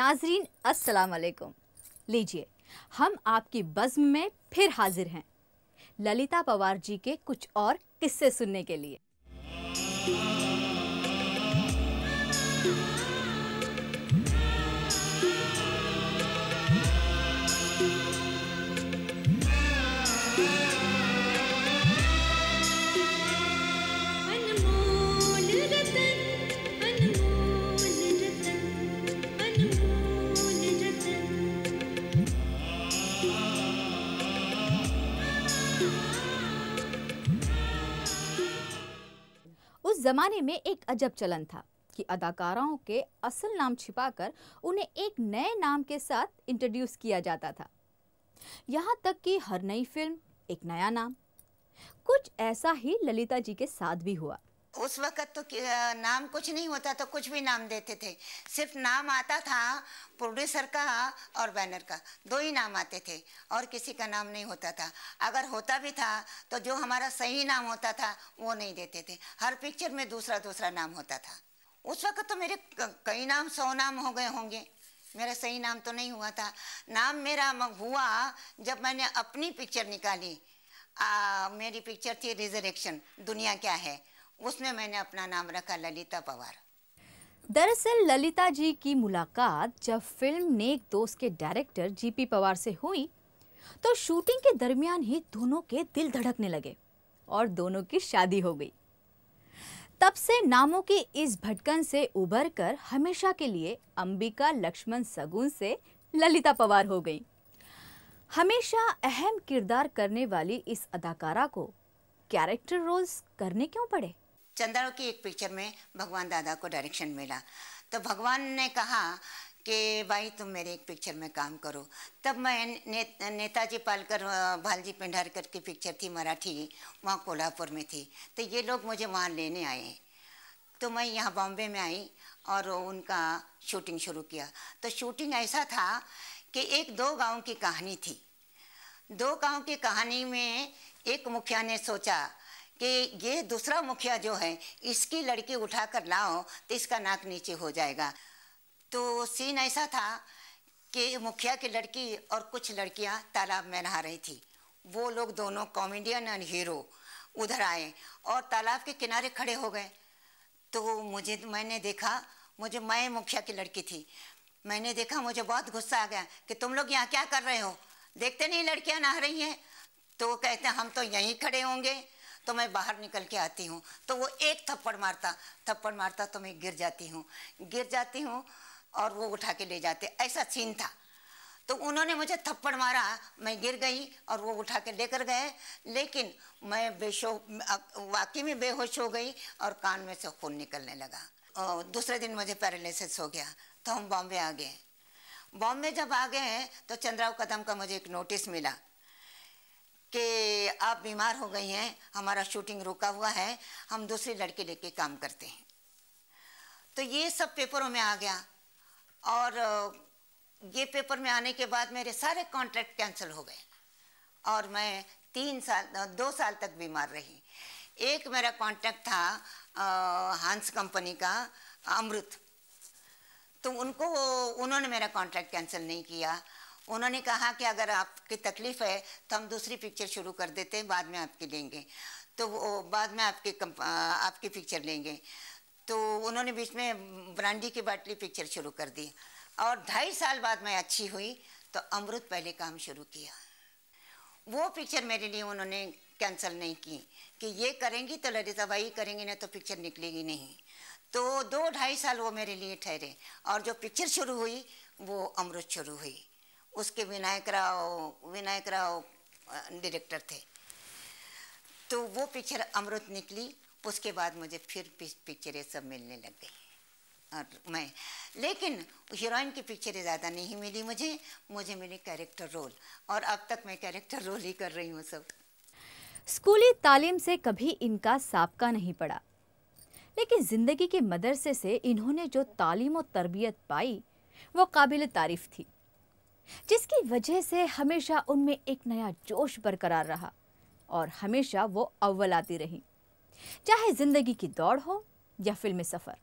नाजरीन अस्सलाम वालेकुम लीजिए हम आपकी बज़्म में फिर हाजिर हैं ललिता पवार जी के कुछ और किस्से सुनने के लिए जमाने में एक अजब चलन था कि अदाकाराओं के असल नाम छिपाकर उन्हें एक नए नाम के साथ इंट्रोड्यूस किया जाता था यहाँ तक कि हर नई फिल्म एक नया नाम कुछ ऐसा ही ललिता जी के साथ भी हुआ उस वक़्त तो नाम कुछ नहीं होता तो कुछ भी नाम देते थे सिर्फ नाम आता था प्रोड्यूसर का और बैनर का दो ही नाम आते थे और किसी का नाम नहीं होता था अगर होता भी था तो जो हमारा सही नाम होता था वो नहीं देते थे हर पिक्चर में दूसरा दूसरा नाम होता था उस वक़्त तो मेरे कई नाम सौ नाम हो गए होंगे मेरा सही नाम तो नहीं हुआ था नाम मेरा हुआ जब मैंने अपनी पिक्चर निकाली आ, मेरी पिक्चर थी रिजरेक्शन दुनिया क्या है उसमें मैंने अपना नाम रखा ललिता पवार दरअसल ललिता जी की मुलाकात जब फिल्म नेक दोस्त के डायरेक्टर जीपी पवार से हुई तो शूटिंग के दरमियान ही दोनों के दिल धड़कने लगे और दोनों की शादी हो गई तब से नामों की इस भटकन से उभर कर हमेशा के लिए अंबिका लक्ष्मण सगुन से ललिता पवार हो गई हमेशा अहम किरदार करने वाली इस अदाकारा को कैरेक्टर रोल्स करने क्यों पड़े चंद्राओं की एक पिक्चर में भगवान दादा को डायरेक्शन मिला तो भगवान ने कहा कि भाई तुम मेरे एक पिक्चर में काम करो तब मैं ने, नेताजी पालकर भालजी पिंडारकर की पिक्चर थी मराठी वहाँ कोल्हापुर में थी तो ये लोग मुझे वहाँ लेने आए तो मैं यहाँ बॉम्बे में आई और उनका शूटिंग शुरू किया तो शूटिंग ऐसा था कि एक दो गांव की कहानी थी दो गांव की कहानी में एक मुखिया ने सोचा कि ये दूसरा मुखिया जो है इसकी लड़की उठाकर लाओ तो इसका नाक नीचे हो जाएगा तो सीन ऐसा था कि मुखिया की लड़की और कुछ लड़कियां तालाब में नहा रही थी वो लोग दोनों कॉमेडियन एंड हीरो उधर आए और तालाब के किनारे खड़े हो गए तो मुझे मैंने देखा मुझे मैं मुखिया की लड़की थी मैंने देखा मुझे बहुत गुस्सा आ गया कि तुम लोग यहाँ क्या कर रहे हो देखते नहीं लड़कियाँ नहा रही हैं तो कहते हम तो यहीं खड़े होंगे तो मैं बाहर निकल के आती हूँ तो वो एक थप्पड़ मारता थप्पड़ मारता तो मैं गिर जाती हूँ गिर जाती हूँ और वो उठा के ले जाते ऐसा सीन था तो उन्होंने मुझे थप्पड़ मारा मैं गिर गई और वो उठा के लेकर गए लेकिन मैं बेशो वाकई में बेहोश हो गई और कान में से खून निकलने लगा और दूसरे दिन मुझे पैरालिसिस हो गया तो हम बॉम्बे आ गए बॉम्बे जब आ गए तो चंद्राव कदम का मुझे एक नोटिस मिला कि आप बीमार हो गई हैं हमारा शूटिंग रुका हुआ है हम दूसरे लड़के लेके काम करते हैं तो ये सब पेपरों में आ गया और ये पेपर में आने के बाद मेरे सारे कॉन्ट्रैक्ट कैंसिल हो गए और मैं तीन साल दो साल तक बीमार रही एक मेरा कॉन्ट्रैक्ट था आ, हांस कंपनी का अमृत तो उनको उन्होंने मेरा कॉन्ट्रैक्ट कैंसिल नहीं किया उन्होंने कहा कि अगर आपकी तकलीफ़ है तो हम दूसरी पिक्चर शुरू कर देते हैं बाद में आपकी लेंगे तो वो बाद में आपके आपकी पिक्चर लेंगे तो उन्होंने बीच में ब्रांडी की बाटली पिक्चर शुरू कर दी और ढाई साल बाद मैं अच्छी हुई तो अमृत पहले काम शुरू किया वो पिक्चर मेरे लिए उन्होंने कैंसिल नहीं की कि ये करेंगी तो ललिता भाई करेंगी ना तो पिक्चर निकलेगी नहीं तो दो ढाई साल वो मेरे लिए ठहरे और जो पिक्चर शुरू हुई वो अमृत शुरू हुई उसके विनायक राव विनायक राव डायरेक्टर थे तो वो पिक्चर अमृत निकली उसके बाद मुझे फिर पिक्चरें सब मिलने लग गई और मैं लेकिन हीरोइन की पिक्चरें ज़्यादा नहीं मिली मुझे मुझे मिली कैरेक्टर रोल और अब तक मैं कैरेक्टर रोल ही कर रही हूँ सब स्कूली तालीम से कभी इनका सबका नहीं पड़ा लेकिन ज़िंदगी के मदरसे से इन्होंने जो तालीम और तरबियत पाई वो काबिल तारीफ थी जिसकी वजह से हमेशा उनमें एक नया जोश बरकरार रहा और हमेशा वो अव्वल आती रहीं चाहे ज़िंदगी की दौड़ हो या फिल्मी सफ़र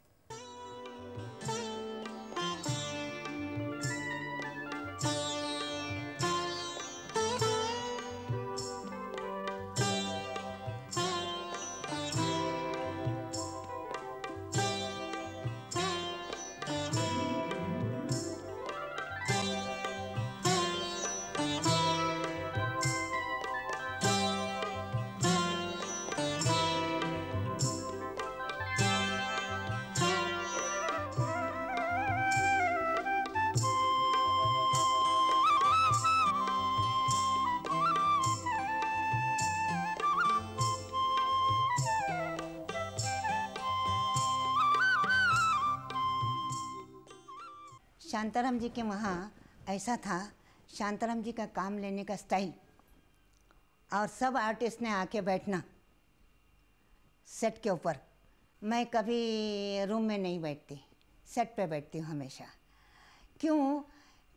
शांताराम जी के वहाँ ऐसा था शांताराम जी का काम लेने का स्टाइल और सब आर्टिस्ट ने आके बैठना सेट के ऊपर मैं कभी रूम में नहीं बैठती सेट पे बैठती हूँ हमेशा क्यों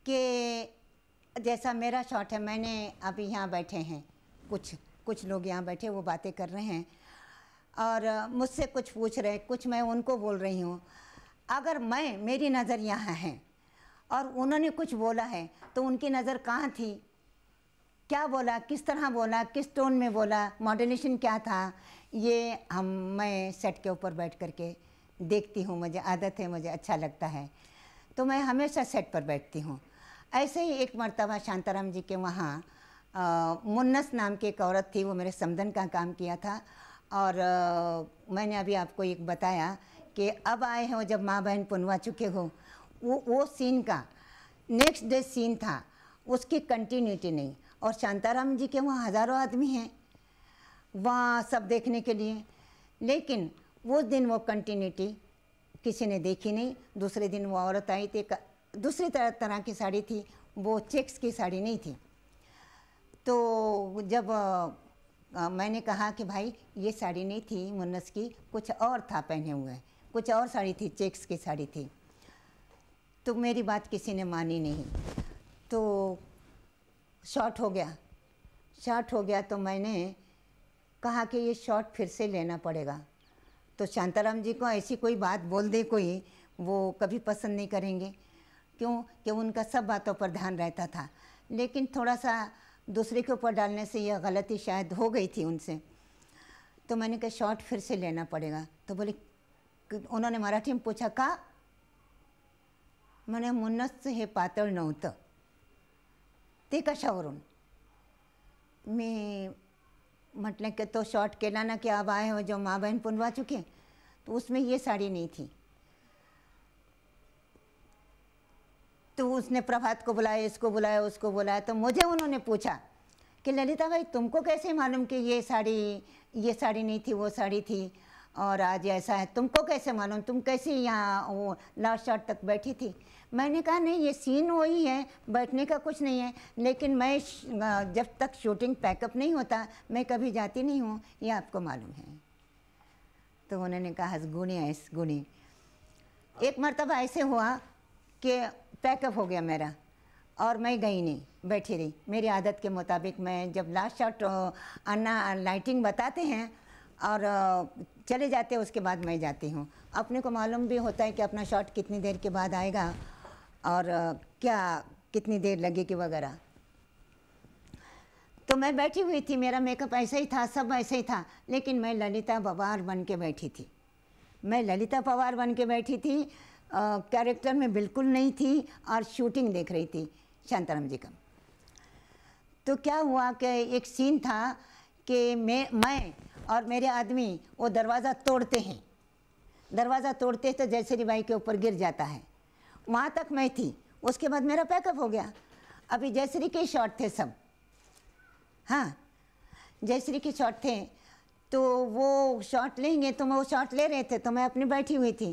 कि जैसा मेरा शॉट है मैंने अभी यहाँ बैठे हैं कुछ कुछ लोग यहाँ बैठे वो बातें कर रहे हैं और मुझसे कुछ पूछ रहे कुछ मैं उनको बोल रही हूँ अगर मैं मेरी नज़र यहाँ है और उन्होंने कुछ बोला है तो उनकी नज़र कहाँ थी क्या बोला किस तरह बोला किस टोन में बोला मॉडलेशन क्या था ये हम मैं सेट के ऊपर बैठ करके देखती हूँ मुझे आदत है मुझे अच्छा लगता है तो मैं हमेशा सेट पर बैठती हूँ ऐसे ही एक मरतबा शांताराम जी के वहाँ मुन्नस नाम की एक औरत थी वो मेरे समदन का काम किया था और आ, मैंने अभी आपको एक बताया कि अब आए हो जब माँ बहन पुनवा चुके हो वो वो सीन का नेक्स्ट डे सीन था उसकी कंटिन्यूटी नहीं और शांताराम जी के वहाँ हज़ारों आदमी हैं वहाँ सब देखने के लिए लेकिन उस दिन वो कंटिन्यूटी किसी ने देखी नहीं दूसरे दिन वो औरत आई थी दूसरी तरह तरह की साड़ी थी वो चेक्स की साड़ी नहीं थी तो जब आ, मैंने कहा कि भाई ये साड़ी नहीं थी मुन्नस की कुछ और था पहने हुए कुछ और साड़ी थी चेक्स की साड़ी थी तो मेरी बात किसी ने मानी नहीं तो शॉर्ट हो गया शॉर्ट हो गया तो मैंने कहा कि ये शॉर्ट फिर से लेना पड़ेगा तो शांताराम जी को ऐसी कोई बात बोल दे कोई वो कभी पसंद नहीं करेंगे क्यों कि उनका सब बातों पर ध्यान रहता था लेकिन थोड़ा सा दूसरे के ऊपर डालने से यह गलती शायद हो गई थी उनसे तो मैंने कहा शॉट फिर से लेना पड़ेगा तो बोले उन्होंने मराठी में पूछा कहा म्हणे मुन्नस हे पात नव्हतं ते कशा कशावरून मी मटल कि तो शॉर्ट के ना कि अब आए हो जो माँ बहन पुनवा चुके तो उसमें ये साड़ी नहीं थी तो उसने प्रभात को बुलाया इसको बुलाया उसको बुलाया तो मुझे उन्होंने पूछा कि ललिता भाई तुमको कैसे मालूम कि ये साड़ी ये साड़ी नहीं थी वो साड़ी थी और आज ऐसा है तुमको कैसे मालूम तुम कैसे यहाँ वो लास्ट शॉट तक बैठी थी मैंने कहा नहीं ये सीन वही है बैठने का कुछ नहीं है लेकिन मैं जब तक शूटिंग पैकअप नहीं होता मैं कभी जाती नहीं हूँ ये आपको मालूम है तो उन्होंने कहा ऐस हसगुनी एक मरतबा ऐसे हुआ कि पैकअप हो गया मेरा और मैं गई नहीं बैठी रही मेरी आदत के मुताबिक मैं जब लास्ट शॉट अन्ना लाइटिंग बताते हैं और चले जाते हैं उसके बाद मैं जाती हूँ अपने को मालूम भी होता है कि अपना शॉट कितनी देर के बाद आएगा और क्या कितनी देर लगेगी वगैरह तो मैं बैठी हुई थी मेरा मेकअप ऐसा ही था सब ऐसे ही था लेकिन मैं ललिता पवार बन के बैठी थी मैं ललिता पवार बन के बैठी थी कैरेक्टर में बिल्कुल नहीं थी और शूटिंग देख रही थी शांताराम जी का तो क्या हुआ कि एक सीन था कि मैं मैं और मेरे आदमी वो दरवाज़ा तोड़ते हैं दरवाज़ा तोड़ते हैं तो जयसरी बाई के ऊपर गिर जाता है वहाँ तक मैं थी उसके बाद मेरा पैकअप हो गया अभी जयसरी के शॉट थे सब हाँ जयसरी के शॉट थे तो वो शॉट लेंगे तो मैं वो शॉट ले रहे थे तो मैं अपनी बैठी हुई थी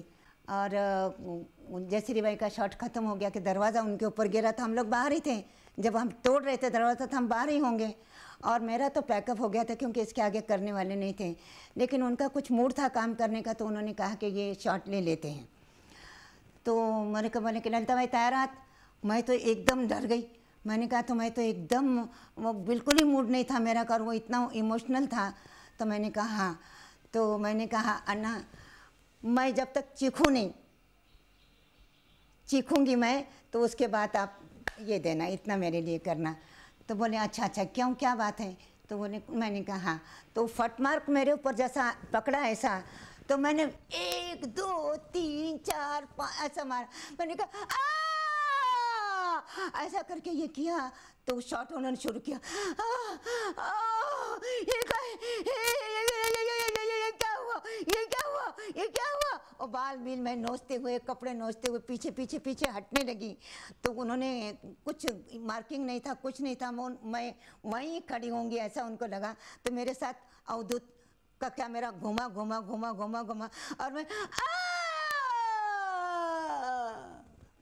और जयसरी बाई का शॉट ख़त्म हो गया कि दरवाज़ा उनके ऊपर गिरा था हम लोग बाहर ही थे जब हम तोड़ रहे थे दरवाज़ा तो हम बाहर ही होंगे और मेरा तो पैकअप हो गया था क्योंकि इसके आगे करने वाले नहीं थे लेकिन उनका कुछ मूड था काम करने का तो उन्होंने कहा कि ये शॉट ले लेते हैं तो मैंने कहा मैंने कि ललिता भाई तैयार मैं तो एकदम डर गई मैंने कहा तो मैं तो एकदम वो बिल्कुल ही मूड नहीं था मेरा और वो इतना इमोशनल था तो मैंने कहा हाँ तो मैंने कहा अन्ना मैं जब तक चीखूँ नहीं चीखूँगी मैं तो उसके बाद आप ये देना इतना मेरे लिए करना तो बोले अच्छा अच्छा क्यों क्या बात है तो बोले मैंने कहा हाँ तो फटमार्क मेरे ऊपर जैसा पकड़ा ऐसा तो मैंने एक दो तीन चार पाँच ऐसा मारा मैंने कहा आ! ऐसा करके ये किया तो शॉट होना शुरू किया आ, आ, ये ये क्या हुआ और बाल बील मैं नोचते हुए कपड़े नोचते हुए पीछे पीछे पीछे हटने लगी तो उन्होंने कुछ मार्किंग नहीं था कुछ नहीं था मैं वहीं खड़ी होंगी ऐसा उनको लगा तो मेरे साथ अवधूत का क्या मेरा घुमा घुमा घुमा घुमा घुमा और मैं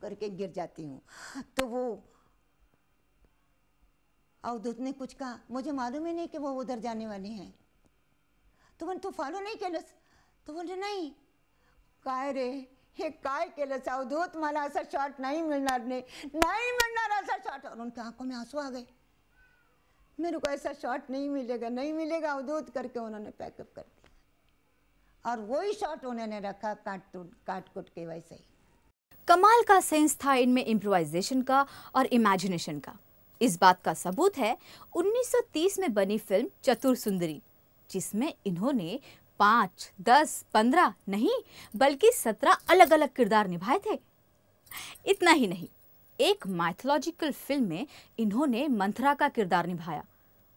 करके गिर जाती हूँ तो वो अवधूत ने कुछ कहा मुझे मालूम ही नहीं कि वो उधर जाने वाले हैं तो मैंने तो फॉलो नहीं किया तो बोल रहे नाही काय रे हे काय केलं सावधूत मला असा शॉट नहीं मिलना नहीं नहीं मिलना ऐसा शॉट और उनकी आंखों में आंसू आ गए मेरे को ऐसा शॉट नहीं मिलेगा नहीं मिलेगा अवधूत करके उन्होंने पैकअप कर दिया और वही शॉट उन्होंने रखा काट टूट काट कुट के वैसे ही कमाल का सेंस था इनमें इम्प्रोवाइजेशन का और इमेजिनेशन का इस बात का सबूत है 1930 में बनी फिल्म चतुर सुंदरी जिसमें इन्होंने पांच दस पंद्रह नहीं बल्कि सत्रह अलग अलग किरदार निभाए थे इतना ही नहीं एक माइथोलॉजिकल फिल्म में इन्होंने मंथरा का किरदार निभाया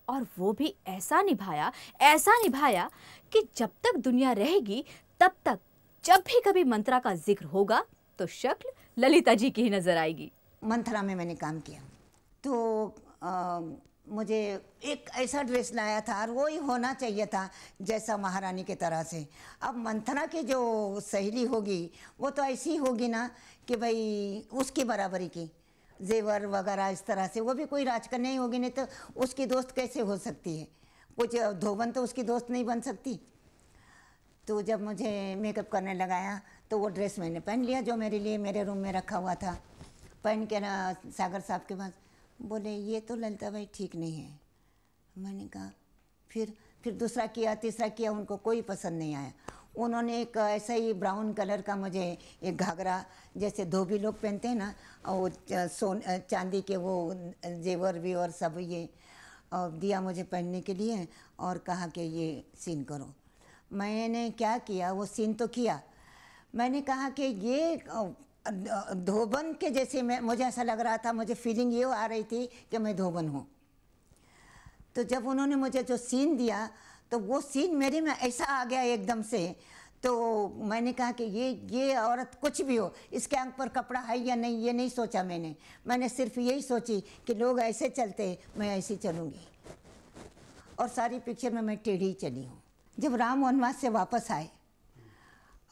और वो भी ऐसा निभाया ऐसा निभाया कि जब तक दुनिया रहेगी तब तक जब भी कभी मंत्रा का जिक्र होगा तो शक्ल ललिता जी की ही नज़र आएगी मंथरा में मैंने काम किया तो आ, मुझे एक ऐसा ड्रेस लाया था और वो ही होना चाहिए था जैसा महारानी के तरह से अब मंथना की जो सहेली होगी वो तो ऐसी होगी ना कि भाई उसकी बराबरी की जेवर वगैरह इस तरह से वो भी कोई राजकन्या ही होगी नहीं तो उसकी दोस्त कैसे हो सकती है कुछ धोबन तो उसकी दोस्त नहीं बन सकती तो जब मुझे मेकअप करने लगाया तो वो ड्रेस मैंने पहन लिया जो मेरे लिए मेरे रूम में रखा हुआ था पहन के ना सागर साहब के पास बोले ये तो ललिता भाई ठीक नहीं है मैंने कहा फिर फिर दूसरा किया तीसरा किया उनको कोई पसंद नहीं आया उन्होंने एक ऐसा ही ब्राउन कलर का मुझे एक घाघरा जैसे धोबी लोग पहनते हैं ना और सोन चांदी के वो जेवर भी और सब ये और दिया मुझे पहनने के लिए और कहा कि ये सीन करो मैंने क्या किया वो सीन तो किया मैंने कहा कि ये धोबन के जैसे मैं मुझे ऐसा लग रहा था मुझे फीलिंग ये आ रही थी कि मैं धोबन हूँ तो जब उन्होंने मुझे जो सीन दिया तो वो सीन मेरे में ऐसा आ गया एकदम से तो मैंने कहा कि ये ये औरत कुछ भी हो इसके अंक पर कपड़ा है या नहीं ये नहीं सोचा मैंने मैंने सिर्फ यही सोची कि लोग ऐसे चलते मैं ऐसे चलूँगी और सारी पिक्चर में मैं टेढ़ी चली हूँ जब राम वनवास से वापस आए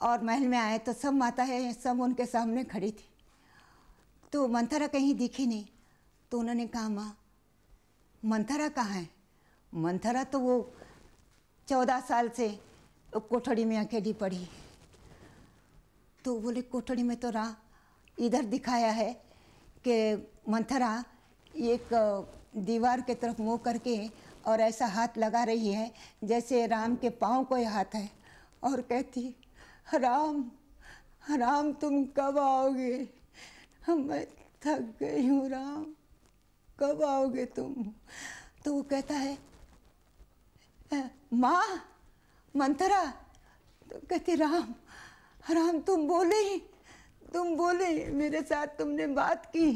और महल में आए तो सब है सब उनके सामने खड़ी थी तो मंथरा कहीं दिखी नहीं तो उन्होंने कहा माँ मंथरा कहाँ है मंथरा तो वो चौदह साल से कोठड़ी में अकेली पड़ी तो बोले कोठड़ी में तो रहा इधर दिखाया है कि मंथरा एक दीवार के तरफ मुँह करके और ऐसा हाथ लगा रही है जैसे राम के पाँव को हाथ है और कहती हराम हराम तुम कब आओगे मैं थक गई हूँ राम कब आओगे तुम तो वो कहता है माँ मंथरा तो कहती राम राम तुम बोले तुम बोले मेरे साथ तुमने बात की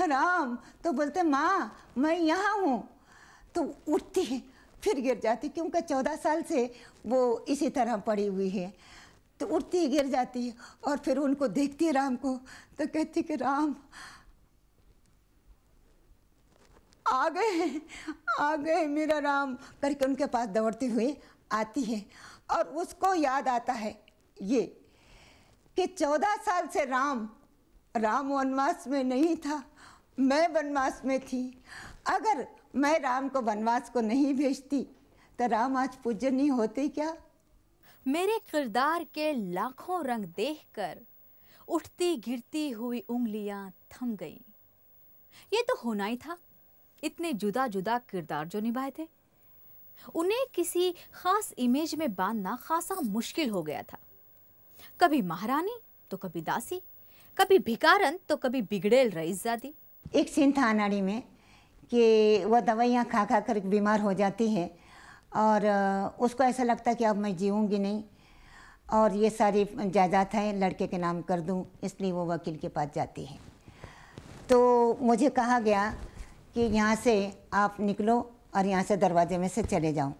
राम तो बोलते माँ मैं यहाँ हूँ तो उठती है फिर गिर जाती क्योंकि चौदह साल से वो इसी तरह पड़ी हुई है तो उठती गिर जाती और फिर उनको देखती राम को तो कहती कि राम आ गए आ गए मेरा राम करके उनके पास दौड़ते हुए आती है और उसको याद आता है ये कि चौदह साल से राम राम वनवास में नहीं था मैं वनवास में थी अगर मैं राम को वनवास को नहीं भेजती तो राम आज पूज्य नहीं होते क्या मेरे किरदार के लाखों रंग देखकर उठती गिरती हुई उंगलियां थम गईं ये तो होना ही था इतने जुदा जुदा किरदार जो निभाए थे उन्हें किसी खास इमेज में बांधना खासा मुश्किल हो गया था कभी महारानी तो कभी दासी कभी भिकारन तो कभी बिगड़ेल रईस जाती एक सीन था अनाड़ी में कि वह दवाइयाँ खा खा कर बीमार हो जाती है और उसको ऐसा लगता कि अब मैं जीऊँगी नहीं और ये सारी जायदाद है लड़के के नाम कर दूँ इसलिए वो वकील के पास जाती है तो मुझे कहा गया कि यहाँ से आप निकलो और यहाँ से दरवाजे में से चले जाओ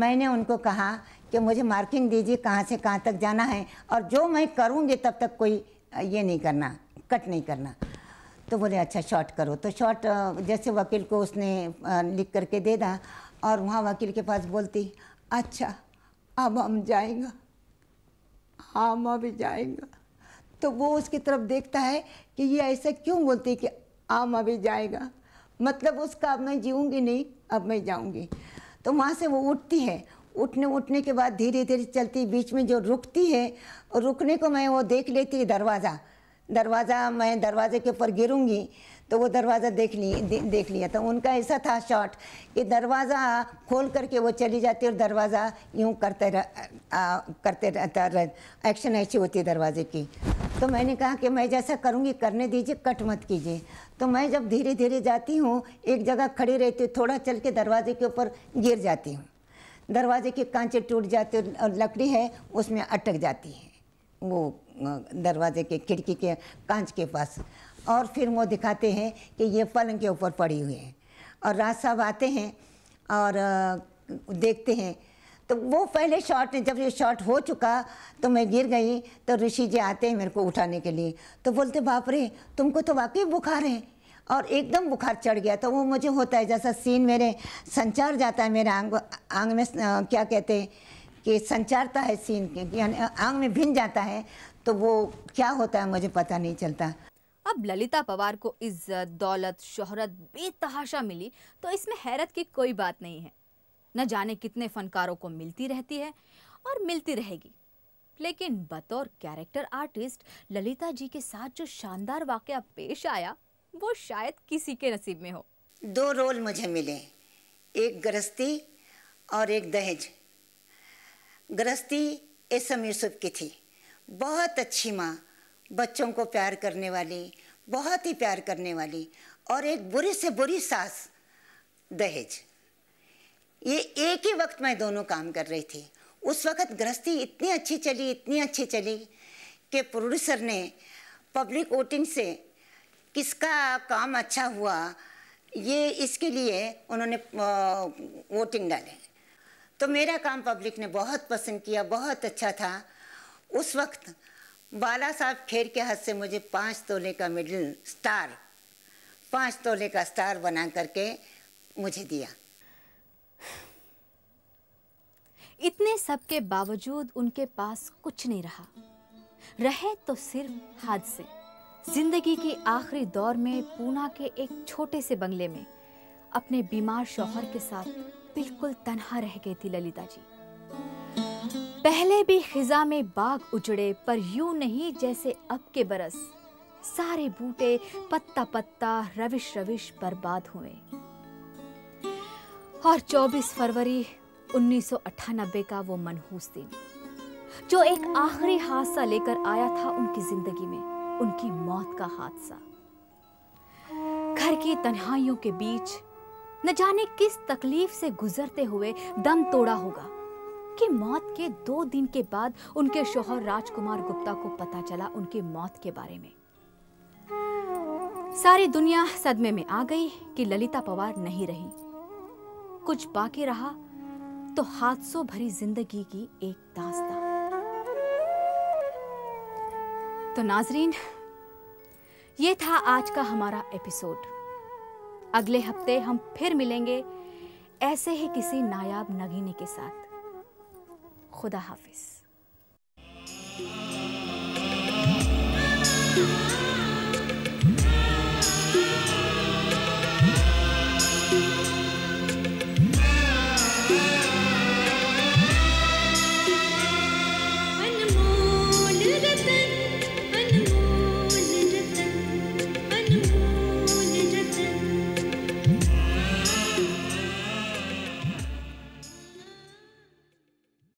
मैंने उनको कहा कि मुझे मार्किंग दीजिए कहाँ से कहाँ तक जाना है और जो मैं करूँगी तब तक कोई ये नहीं करना कट नहीं करना तो बोले अच्छा शॉर्ट करो तो शॉर्ट जैसे वकील को उसने लिख करके दे दा और वहाँ वकील के पास बोलती अच्छा अब हम जाएंगा हम अभी जाएंगा तो वो उसकी तरफ देखता है कि ये ऐसा क्यों बोलती कि हम अभी जाएगा मतलब उसका अब मैं जीऊँगी नहीं अब मैं जाऊँगी तो वहाँ से वो उठती है उठने उठने के बाद धीरे धीरे चलती बीच में जो रुकती है रुकने को मैं वो देख लेती दरवाज़ा दरवाज़ा मैं दरवाजे के ऊपर गिरूंगी तो वो दरवाज़ा देख ली दे, देख लिया तो उनका ऐसा था शॉट कि दरवाज़ा खोल करके वो चली जाती और दरवाज़ा यूँ करते रह, आ, करते रहता रह, एक्शन ऐसी होती दरवाजे की तो मैंने कहा कि मैं जैसा करूँगी करने दीजिए कट मत कीजिए तो मैं जब धीरे धीरे जाती हूँ एक जगह खड़ी रहती हूँ थोड़ा चल के दरवाजे के ऊपर गिर जाती हूँ दरवाजे के कांचे टूट जाते और लकड़ी है उसमें अटक जाती है वो दरवाजे के खिड़की के कांच के पास और फिर वो दिखाते हैं कि ये पलंग के ऊपर पड़ी हुई है और राज साहब आते हैं और देखते हैं तो वो पहले शॉट जब ये शॉट हो चुका तो मैं गिर गई तो ऋषि जी आते हैं मेरे को उठाने के लिए तो बोलते बाप रे तुमको तो वाकई बुखार है और एकदम बुखार चढ़ गया तो वो मुझे होता है जैसा सीन मेरे संचार जाता है मेरे आंग आंग में क्या कहते हैं कि संचारता है सीन के कि आंग में भिन जाता है तो वो क्या होता है मुझे पता नहीं चलता अब ललिता पवार को इज्जत दौलत शोहरत बेतहाशा मिली तो इसमें हैरत की कोई बात नहीं है न जाने कितने फनकारों को मिलती रहती है और मिलती रहेगी लेकिन बतौर कैरेक्टर आर्टिस्ट ललिता जी के साथ जो शानदार वाक़ पेश आया वो शायद किसी के नसीब में हो दो रोल मुझे मिले एक गृहस्थी और एक दहेज गृहस्थी एसम यूसुफ की थी बहुत अच्छी माँ बच्चों को प्यार करने वाली बहुत ही प्यार करने वाली और एक बुरी से बुरी सास दहेज ये एक ही वक्त मैं दोनों काम कर रही थी उस वक्त गृहस्थी इतनी अच्छी चली इतनी अच्छी चली कि प्रोड्यूसर ने पब्लिक वोटिंग से किसका काम अच्छा हुआ ये इसके लिए उन्होंने वोटिंग डाले तो मेरा काम पब्लिक ने बहुत पसंद किया बहुत अच्छा था उस वक्त बाला साहब खेर के हाथ से मुझे पाँच तोले का मिडिल स्टार पाँच तोले का स्टार बना करके मुझे दिया इतने सब के बावजूद उनके पास कुछ नहीं रहा रहे तो सिर्फ हाथ से जिंदगी के आखिरी दौर में पूना के एक छोटे से बंगले में अपने बीमार शौहर के साथ बिल्कुल तनहा रह गई थी ललिता जी पहले भी खिजा में बाग उजड़े पर यूं नहीं जैसे अब के बरस सारे बूटे पत्ता पत्ता रविश रविश बर्बाद हुए और 24 फरवरी उन्नीस का वो मनहूस दिन जो एक आखिरी हादसा लेकर आया था उनकी जिंदगी में उनकी मौत का हादसा घर की तन्हाइयों के बीच न जाने किस तकलीफ से गुजरते हुए दम तोड़ा होगा कि मौत के दो दिन के बाद उनके शोहर राजकुमार गुप्ता को पता चला उनकी मौत के बारे में सारी दुनिया सदमे में आ गई कि ललिता पवार नहीं रही कुछ बाकी रहा तो हादसों भरी जिंदगी की एक दास्ता तो नाजरीन ये था आज का हमारा एपिसोड अगले हफ्ते हम फिर मिलेंगे ऐसे ही किसी नायाब नगीने के साथ खुदा हाफिज़